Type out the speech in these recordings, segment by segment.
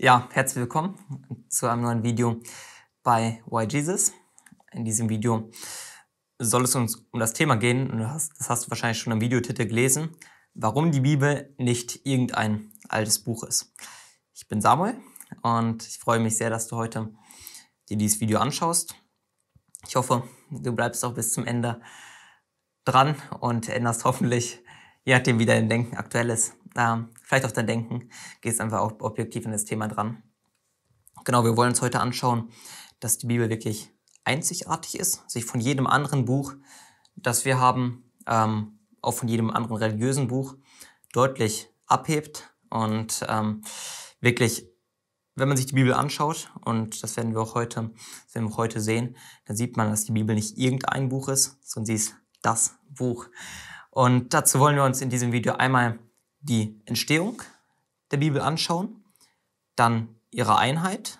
Ja, herzlich willkommen zu einem neuen Video bei Why Jesus. In diesem Video soll es uns um das Thema gehen, und das hast du wahrscheinlich schon im Videotitel gelesen, warum die Bibel nicht irgendein altes Buch ist. Ich bin Samuel und ich freue mich sehr, dass du heute dir dieses Video anschaust. Ich hoffe, du bleibst auch bis zum Ende dran und änderst hoffentlich, je nachdem, wie dein Denken aktuell ist, ähm, vielleicht auch dein Denken, gehst einfach auch objektiv an das Thema dran. Genau, wir wollen uns heute anschauen, dass die Bibel wirklich einzigartig ist, sich von jedem anderen Buch, das wir haben, ähm, auch von jedem anderen religiösen Buch deutlich abhebt und ähm, wirklich, wenn man sich die Bibel anschaut und das werden wir auch heute, das werden wir heute sehen, dann sieht man, dass die Bibel nicht irgendein Buch ist, sondern sie ist das Buch. Und dazu wollen wir uns in diesem Video einmal die Entstehung der Bibel anschauen, dann ihre Einheit,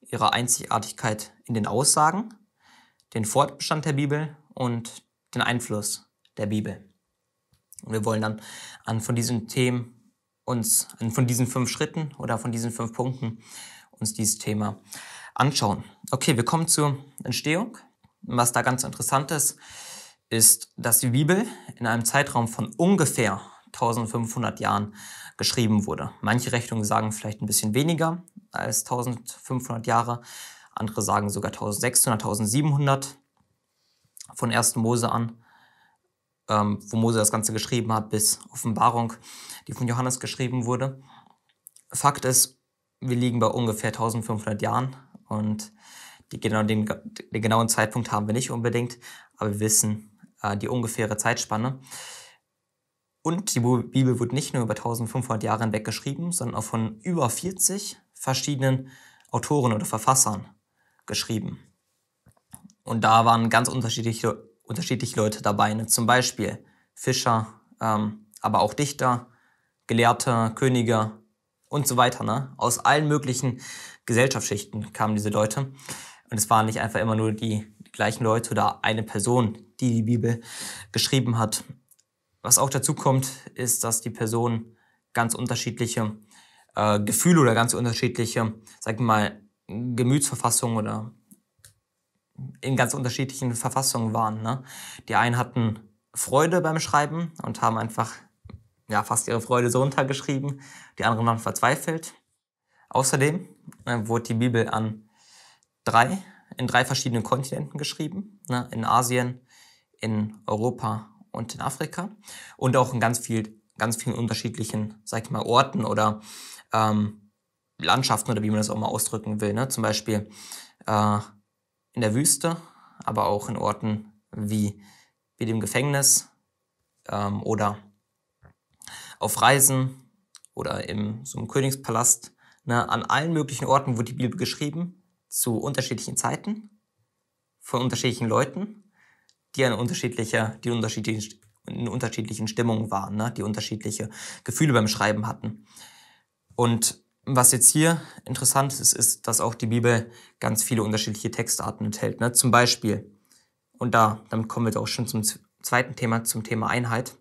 ihre Einzigartigkeit in den Aussagen, den Fortbestand der Bibel und den Einfluss der Bibel. Und wir wollen dann an von diesen Themen uns, an von diesen fünf Schritten oder von diesen fünf Punkten uns dieses Thema anschauen. Okay, wir kommen zur Entstehung. Was da ganz interessant ist, ist, dass die Bibel in einem Zeitraum von ungefähr 1500 Jahren geschrieben wurde. Manche Rechnungen sagen vielleicht ein bisschen weniger als 1500 Jahre, andere sagen sogar 1600, 1700 von 1. Mose an, ähm, wo Mose das Ganze geschrieben hat, bis Offenbarung, die von Johannes geschrieben wurde. Fakt ist, wir liegen bei ungefähr 1500 Jahren und die genau, den, den genauen Zeitpunkt haben wir nicht unbedingt, aber wir wissen äh, die ungefähre Zeitspanne. Und die Bibel wurde nicht nur über 1500 Jahre hinweg geschrieben, sondern auch von über 40 verschiedenen Autoren oder Verfassern geschrieben. Und da waren ganz unterschiedliche, unterschiedliche Leute dabei. Ne? Zum Beispiel Fischer, ähm, aber auch Dichter, Gelehrte, Könige und so weiter. Ne? Aus allen möglichen Gesellschaftsschichten kamen diese Leute. Und es waren nicht einfach immer nur die, die gleichen Leute oder eine Person, die die Bibel geschrieben hat. Was auch dazu kommt, ist, dass die Person ganz unterschiedliche äh, Gefühle oder ganz unterschiedliche, sag ich mal, Gemütsverfassungen oder in ganz unterschiedlichen Verfassungen waren. Ne? Die einen hatten Freude beim Schreiben und haben einfach ja, fast ihre Freude so runtergeschrieben. Die anderen waren verzweifelt. Außerdem äh, wurde die Bibel an drei, in drei verschiedenen Kontinenten geschrieben. Ne? In Asien, in Europa und in Afrika und auch in ganz, viel, ganz vielen unterschiedlichen, sag ich mal, Orten oder ähm, Landschaften oder wie man das auch mal ausdrücken will. Ne? Zum Beispiel äh, in der Wüste, aber auch in Orten wie, wie dem Gefängnis ähm, oder auf Reisen oder im so einem Königspalast. Ne? An allen möglichen Orten wurde die Bibel geschrieben, zu unterschiedlichen Zeiten, von unterschiedlichen Leuten die eine unterschiedliche, die unterschiedlich, in unterschiedlichen Stimmungen waren, ne? die unterschiedliche Gefühle beim Schreiben hatten. Und was jetzt hier interessant ist, ist, dass auch die Bibel ganz viele unterschiedliche Textarten enthält. Ne? Zum Beispiel, und da, damit kommen wir auch schon zum zweiten Thema, zum Thema Einheit.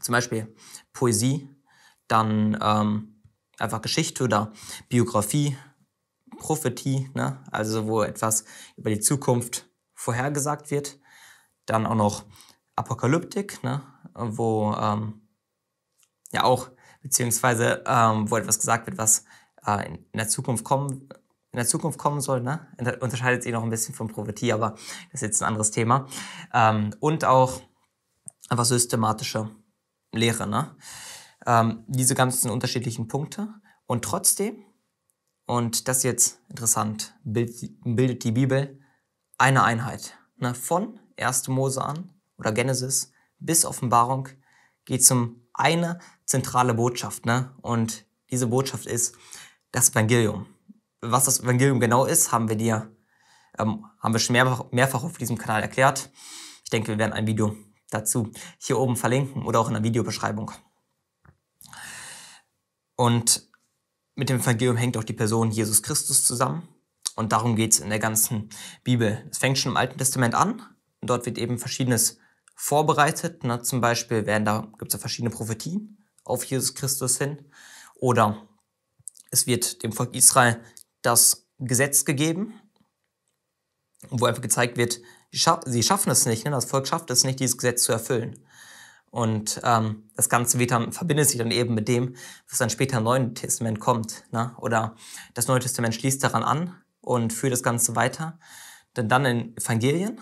Zum Beispiel Poesie, dann ähm, einfach Geschichte oder Biografie, Prophetie, ne? also wo etwas über die Zukunft vorhergesagt wird. Dann auch noch Apokalyptik, ne? wo ähm, ja auch, beziehungsweise ähm, wo etwas gesagt wird, was äh, in, der Zukunft kommen in der Zukunft kommen soll, ne? unterscheidet sich noch ein bisschen von Prophetie, aber das ist jetzt ein anderes Thema. Ähm, und auch einfach systematische Lehre, ne? Ähm, diese ganzen unterschiedlichen Punkte. Und trotzdem, und das ist jetzt interessant, bildet, bildet die Bibel eine Einheit. Ne? Von 1. Mose an oder Genesis bis Offenbarung geht es um eine zentrale Botschaft. Ne? Und diese Botschaft ist das Evangelium. Was das Evangelium genau ist, haben wir dir ähm, haben wir schon mehrfach, mehrfach auf diesem Kanal erklärt. Ich denke, wir werden ein Video dazu hier oben verlinken oder auch in der Videobeschreibung. Und mit dem Evangelium hängt auch die Person Jesus Christus zusammen. Und darum geht es in der ganzen Bibel. Es fängt schon im Alten Testament an und Dort wird eben Verschiedenes vorbereitet. Ne? Zum Beispiel werden da, gibt es da verschiedene Prophetien auf Jesus Christus hin. Oder es wird dem Volk Israel das Gesetz gegeben, wo einfach gezeigt wird, sie schaffen es nicht, ne? das Volk schafft es nicht, dieses Gesetz zu erfüllen. Und ähm, das Ganze wird dann, verbindet sich dann eben mit dem, was dann später im Neuen Testament kommt. Ne? Oder das Neue Testament schließt daran an und führt das Ganze weiter. Denn dann in Evangelien,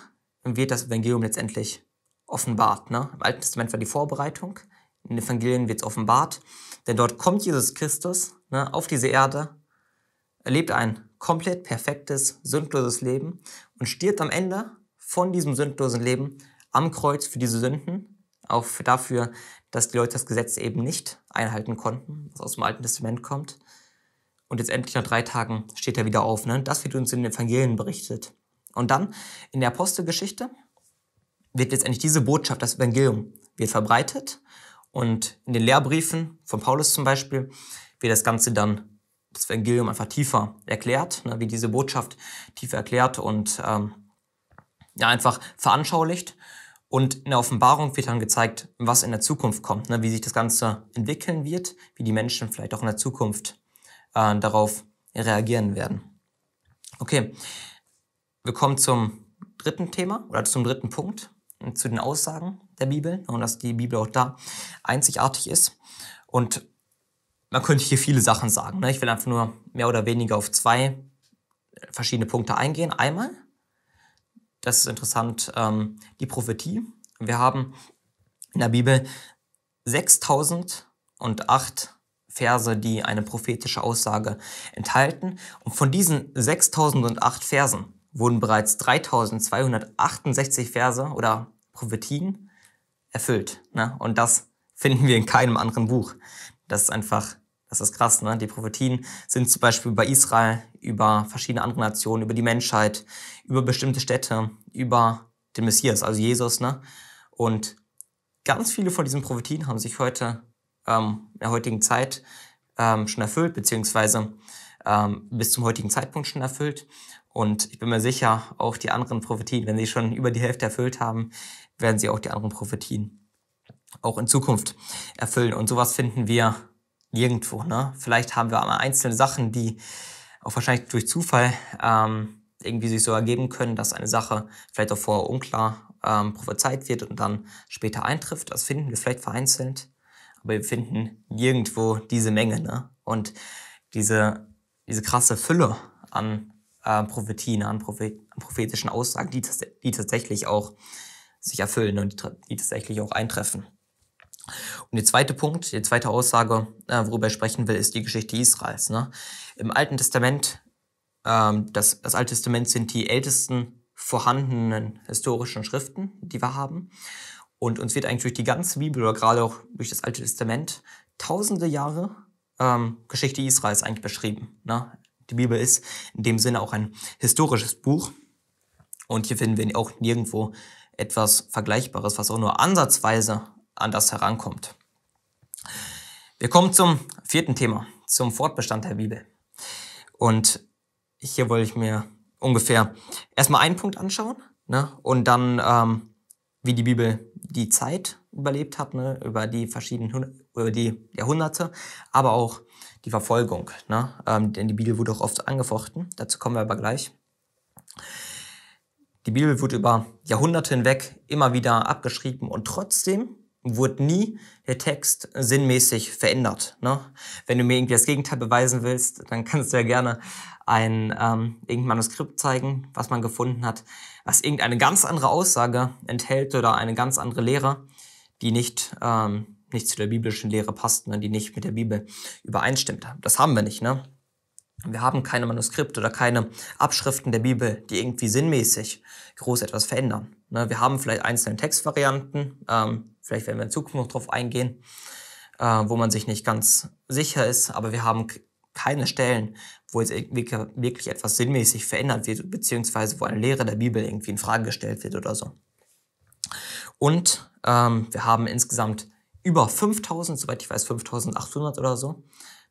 wird das Evangelium letztendlich offenbart. Ne? Im Alten Testament war die Vorbereitung, in den Evangelien wird es offenbart, denn dort kommt Jesus Christus ne, auf diese Erde, erlebt ein komplett perfektes, sündloses Leben und stirbt am Ende von diesem sündlosen Leben am Kreuz für diese Sünden, auch für dafür, dass die Leute das Gesetz eben nicht einhalten konnten, was aus dem Alten Testament kommt. Und jetzt endlich nach drei Tagen steht er wieder auf. Ne? Das wird uns in den Evangelien berichtet. Und dann in der Apostelgeschichte wird letztendlich diese Botschaft, das Evangelium, wird verbreitet und in den Lehrbriefen von Paulus zum Beispiel wird das Ganze dann, das Evangelium einfach tiefer erklärt, ne, wie diese Botschaft tiefer erklärt und ähm, ja, einfach veranschaulicht. Und in der Offenbarung wird dann gezeigt, was in der Zukunft kommt, ne, wie sich das Ganze entwickeln wird, wie die Menschen vielleicht auch in der Zukunft äh, darauf reagieren werden. Okay, wir kommen zum dritten Thema oder zum dritten Punkt, äh, zu den Aussagen der Bibel und dass die Bibel auch da einzigartig ist. Und man könnte hier viele Sachen sagen. Ne? Ich will einfach nur mehr oder weniger auf zwei äh, verschiedene Punkte eingehen. Einmal, das ist interessant, ähm, die Prophetie. Wir haben in der Bibel 6008 Verse, die eine prophetische Aussage enthalten. Und von diesen 6008 Versen wurden bereits 3268 Verse oder Prophetien erfüllt. Ne? Und das finden wir in keinem anderen Buch. Das ist einfach, das ist krass. Ne? Die Prophetien sind zum Beispiel über Israel, über verschiedene andere Nationen, über die Menschheit, über bestimmte Städte, über den Messias, also Jesus. Ne? Und ganz viele von diesen Prophetien haben sich heute, ähm, in der heutigen Zeit, ähm, schon erfüllt, beziehungsweise ähm, bis zum heutigen Zeitpunkt schon erfüllt. Und ich bin mir sicher, auch die anderen Prophetien, Wenn sie schon über die Hälfte erfüllt haben, werden sie auch die anderen Prophetien Auch in Zukunft erfüllen. Und sowas finden wir nirgendwo. Ne? Vielleicht haben wir einmal einzelne Sachen, die auch wahrscheinlich durch Zufall ähm, irgendwie sich so ergeben können, dass eine Sache vielleicht auch vorher unklar ähm, prophezeit wird und dann später eintrifft. Das finden wir vielleicht vereinzelt, aber wir finden nirgendwo diese Menge ne? und diese, diese krasse Fülle an äh, Prophetien an, Prophet, prophetischen Aussagen, die, die tatsächlich auch sich erfüllen und die, tatsächlich auch eintreffen. Und der zweite Punkt, die zweite Aussage, äh, worüber ich sprechen will, ist die Geschichte Israels. Ne? Im Alten Testament, ähm, das, das Alte Testament sind die ältesten vorhandenen historischen Schriften, die wir haben. Und uns wird eigentlich durch die ganze Bibel oder gerade auch durch das Alte Testament tausende Jahre ähm, Geschichte Israels eigentlich beschrieben. Ne? Die Bibel ist in dem Sinne auch ein historisches Buch. Und hier finden wir auch nirgendwo etwas Vergleichbares, was auch nur ansatzweise an das herankommt. Wir kommen zum vierten Thema, zum Fortbestand der Bibel. Und hier wollte ich mir ungefähr erstmal einen Punkt anschauen ne? und dann, ähm, wie die Bibel die Zeit überlebt hat, ne? über die verschiedenen über die Jahrhunderte, aber auch die Verfolgung. Ne? Ähm, denn die Bibel wurde auch oft angefochten, dazu kommen wir aber gleich. Die Bibel wurde über Jahrhunderte hinweg immer wieder abgeschrieben und trotzdem wurde nie der Text sinnmäßig verändert. Ne? Wenn du mir irgendwie das Gegenteil beweisen willst, dann kannst du ja gerne ein ähm, irgendein Manuskript zeigen, was man gefunden hat, was irgendeine ganz andere Aussage enthält oder eine ganz andere Lehre, die nicht ähm, nicht zu der biblischen Lehre passten, die nicht mit der Bibel übereinstimmt. Das haben wir nicht. Ne? Wir haben keine Manuskripte oder keine Abschriften der Bibel, die irgendwie sinnmäßig groß etwas verändern. Ne? Wir haben vielleicht einzelne Textvarianten, ähm, vielleicht werden wir in Zukunft noch drauf eingehen, äh, wo man sich nicht ganz sicher ist, aber wir haben keine Stellen, wo jetzt wirklich etwas sinnmäßig verändert wird, beziehungsweise wo eine Lehre der Bibel irgendwie in Frage gestellt wird oder so. Und ähm, wir haben insgesamt über 5000, soweit ich weiß, 5800 oder so.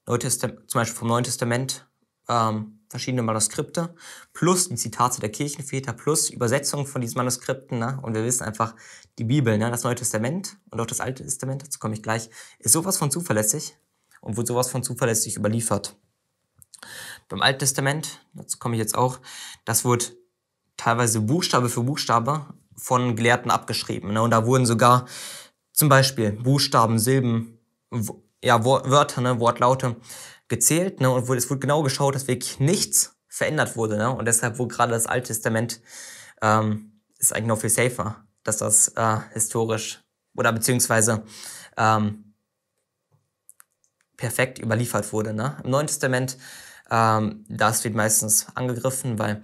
Neu zum Beispiel vom Neuen Testament ähm, verschiedene Manuskripte, plus die Zitate der Kirchenväter, plus Übersetzungen von diesen Manuskripten. Ne? Und wir wissen einfach, die Bibel, ne? das Neue Testament und auch das Alte Testament, dazu komme ich gleich, ist sowas von zuverlässig und wurde sowas von zuverlässig überliefert. Beim Alten Testament, dazu komme ich jetzt auch, das wurde teilweise Buchstabe für Buchstabe von Gelehrten abgeschrieben. Ne? Und da wurden sogar zum Beispiel Buchstaben, Silben, ja, Wörter, ne, Wortlaute gezählt. Ne, und es wurde genau geschaut, dass wirklich nichts verändert wurde. Ne? Und deshalb wurde gerade das Alte Testament ähm, ist eigentlich noch viel safer, dass das äh, historisch oder beziehungsweise ähm, perfekt überliefert wurde. Ne? Im Neuen Testament, ähm, das wird meistens angegriffen, weil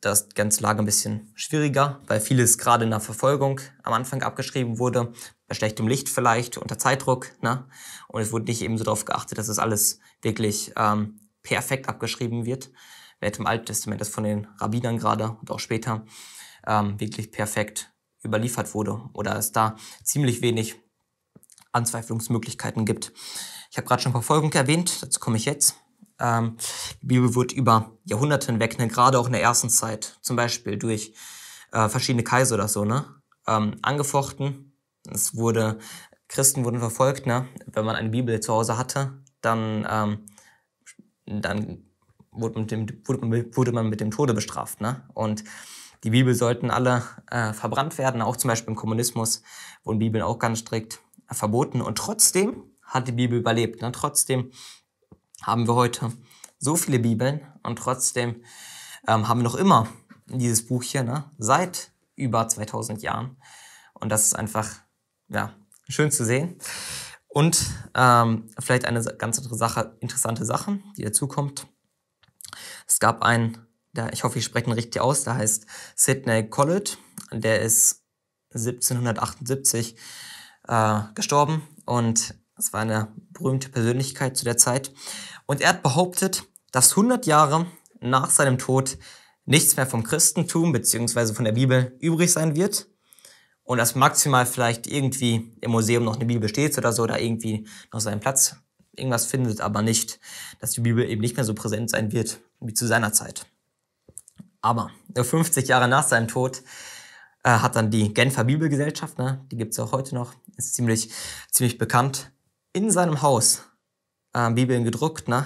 das ganze Lage ein bisschen schwieriger, weil vieles gerade in der Verfolgung am Anfang abgeschrieben wurde, bei schlechtem Licht vielleicht, unter Zeitdruck. Ne? Und es wurde nicht eben so darauf geachtet, dass es alles wirklich ähm, perfekt abgeschrieben wird. Während im Alten Testament das von den Rabbinern gerade und auch später ähm, wirklich perfekt überliefert wurde oder es da ziemlich wenig Anzweiflungsmöglichkeiten gibt. Ich habe gerade schon Verfolgung erwähnt, dazu komme ich jetzt. Ähm, die Bibel wurde über Jahrhunderte hinweg, ne, gerade auch in der ersten Zeit, zum Beispiel durch äh, verschiedene Kaiser oder so, ne, ähm, angefochten. Es wurde, Christen wurden verfolgt, ne? Wenn man eine Bibel zu Hause hatte, dann, ähm, dann wurde, mit dem, wurde, man, wurde man mit dem Tode bestraft, ne? Und die Bibel sollten alle äh, verbrannt werden. Auch zum Beispiel im Kommunismus wurden Bibeln auch ganz strikt verboten. Und trotzdem hat die Bibel überlebt. Ne? Trotzdem haben wir heute so viele Bibeln und trotzdem ähm, haben wir noch immer dieses Buch hier, ne? seit über 2000 Jahren. Und das ist einfach, ja, schön zu sehen. Und ähm, vielleicht eine ganz interessante Sache, die dazukommt. Es gab einen, der, ich hoffe, ich spreche ihn richtig aus, der heißt Sidney Collett. Der ist 1778 äh, gestorben und das war eine berühmte Persönlichkeit zu der Zeit. Und er hat behauptet, dass 100 Jahre nach seinem Tod nichts mehr vom Christentum bzw. von der Bibel übrig sein wird. Und dass maximal vielleicht irgendwie im Museum noch eine Bibel steht oder so, da irgendwie noch seinen Platz irgendwas findet, aber nicht, dass die Bibel eben nicht mehr so präsent sein wird wie zu seiner Zeit. Aber nur 50 Jahre nach seinem Tod äh, hat dann die Genfer Bibelgesellschaft, ne, die es auch heute noch, ist ziemlich, ziemlich bekannt, in seinem Haus äh, Bibeln gedruckt, ne?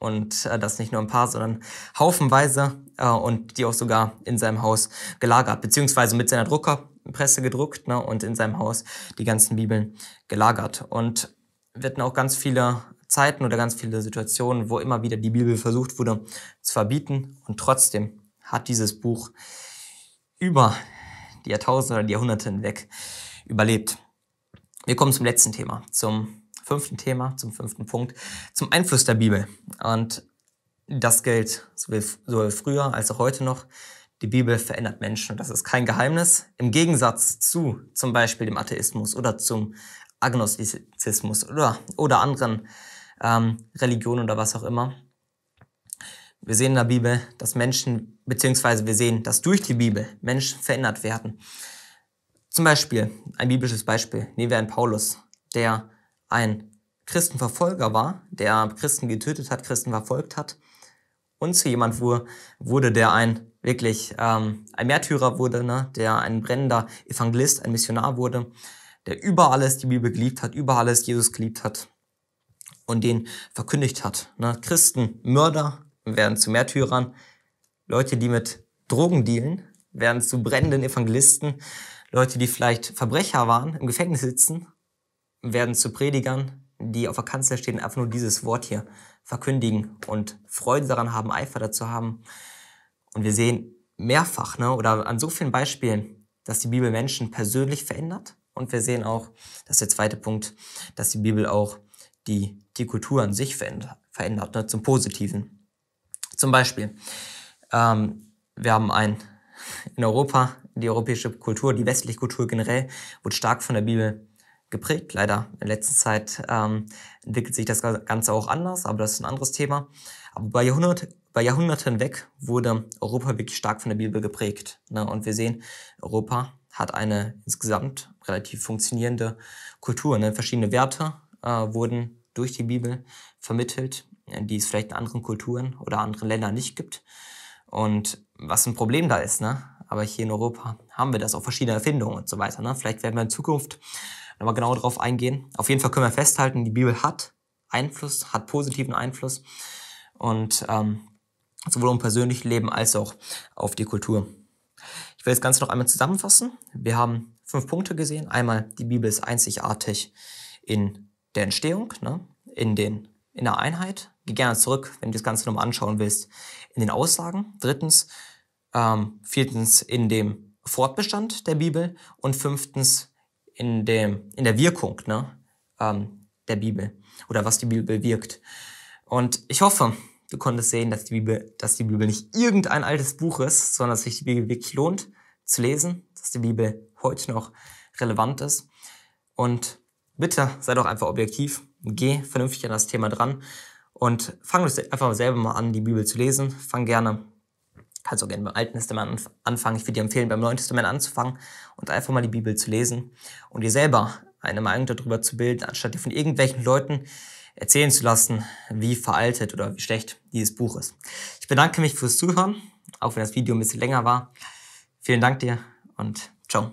Und äh, das nicht nur ein paar, sondern haufenweise äh, und die auch sogar in seinem Haus gelagert, beziehungsweise mit seiner Druckerpresse gedruckt ne? und in seinem Haus die ganzen Bibeln gelagert. Und wir hatten auch ganz viele Zeiten oder ganz viele Situationen, wo immer wieder die Bibel versucht wurde zu verbieten und trotzdem hat dieses Buch über die Jahrtausende oder die Jahrhunderte hinweg überlebt. Wir kommen zum letzten Thema, zum fünften Thema, zum fünften Punkt, zum Einfluss der Bibel. Und das gilt sowohl früher als auch heute noch. Die Bibel verändert Menschen und das ist kein Geheimnis. Im Gegensatz zu zum Beispiel dem Atheismus oder zum Agnostizismus oder, oder anderen ähm, Religionen oder was auch immer. Wir sehen in der Bibel, dass Menschen, beziehungsweise wir sehen, dass durch die Bibel Menschen verändert werden. Zum Beispiel, ein biblisches Beispiel, nehmen wir einen Paulus, der ein Christenverfolger war, der Christen getötet hat, Christen verfolgt hat und zu jemand wurde, der ein wirklich ähm, ein Märtyrer wurde, ne? der ein brennender Evangelist, ein Missionar wurde, der über alles die Bibel geliebt hat, über alles Jesus geliebt hat und den verkündigt hat. Ne? Christen, Mörder werden zu Märtyrern, Leute, die mit Drogen dealen, werden zu brennenden Evangelisten, Leute, die vielleicht Verbrecher waren, im Gefängnis sitzen, werden zu Predigern, die auf der Kanzel stehen, einfach nur dieses Wort hier verkündigen und Freude daran haben, Eifer dazu haben. Und wir sehen mehrfach, ne, oder an so vielen Beispielen, dass die Bibel Menschen persönlich verändert. Und wir sehen auch, das ist der zweite Punkt, dass die Bibel auch die, die Kultur an sich verändert, ne, zum Positiven. Zum Beispiel, ähm, wir haben ein, in Europa die europäische Kultur, die westliche Kultur generell, wurde stark von der Bibel geprägt, leider. In letzter Zeit ähm, entwickelt sich das Ganze auch anders, aber das ist ein anderes Thema. Aber bei, Jahrhundert, bei Jahrhunderten weg wurde Europa wirklich stark von der Bibel geprägt. Ne? Und wir sehen, Europa hat eine insgesamt relativ funktionierende Kultur. Ne? Verschiedene Werte äh, wurden durch die Bibel vermittelt, die es vielleicht in anderen Kulturen oder anderen Ländern nicht gibt. Und was ein Problem da ist, ne? aber hier in Europa haben wir das auch verschiedene Erfindungen und so weiter. Ne? Vielleicht werden wir in Zukunft nochmal genau darauf eingehen. Auf jeden Fall können wir festhalten, die Bibel hat Einfluss, hat positiven Einfluss und ähm, sowohl im persönlichen Leben als auch auf die Kultur. Ich will das Ganze noch einmal zusammenfassen. Wir haben fünf Punkte gesehen. Einmal, die Bibel ist einzigartig in der Entstehung, ne? in, den, in der Einheit. Geh gerne zurück, wenn du das Ganze nochmal anschauen willst, in den Aussagen. Drittens, ähm, viertens in dem Fortbestand der Bibel und fünftens in, dem, in der Wirkung ne, ähm, der Bibel oder was die Bibel wirkt. Und ich hoffe, du konntest sehen, dass die Bibel, dass die Bibel nicht irgendein altes Buch ist, sondern dass sich die Bibel wirklich lohnt zu lesen, dass die Bibel heute noch relevant ist. Und bitte sei doch einfach objektiv, geh vernünftig an das Thema dran und fang einfach selber mal an, die Bibel zu lesen. Fang gerne kannst auch gerne beim Alten Testament anfangen. Ich würde dir empfehlen, beim Neuen Testament anzufangen und einfach mal die Bibel zu lesen und dir selber eine Meinung darüber zu bilden, anstatt dir von irgendwelchen Leuten erzählen zu lassen, wie veraltet oder wie schlecht dieses Buch ist. Ich bedanke mich fürs Zuhören, auch wenn das Video ein bisschen länger war. Vielen Dank dir und ciao.